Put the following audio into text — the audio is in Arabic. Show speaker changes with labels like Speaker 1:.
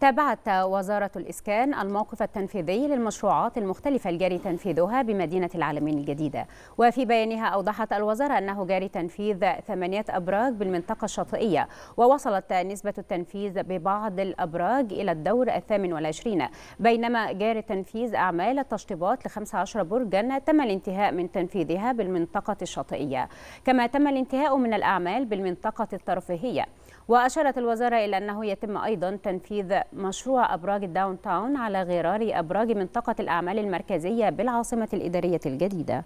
Speaker 1: تابعت وزارة الإسكان الموقف التنفيذي للمشروعات المختلفة الجاري تنفيذها بمدينة العالمين الجديدة وفي بيانها أوضحت الوزارة أنه جاري تنفيذ ثمانية أبراج بالمنطقة الشاطئية ووصلت نسبة التنفيذ ببعض الأبراج إلى الدور الثامن والعشرين بينما جاري تنفيذ أعمال التشطيبات لخمسة عشر برجا تم الانتهاء من تنفيذها بالمنطقة الشاطئية كما تم الانتهاء من الأعمال بالمنطقة الترفيهية وأشارت الوزارة إلى أنه يتم أيضا تنفيذ مشروع أبراج الداون تاون على غرار أبراج منطقة الأعمال المركزية بالعاصمة الإدارية الجديدة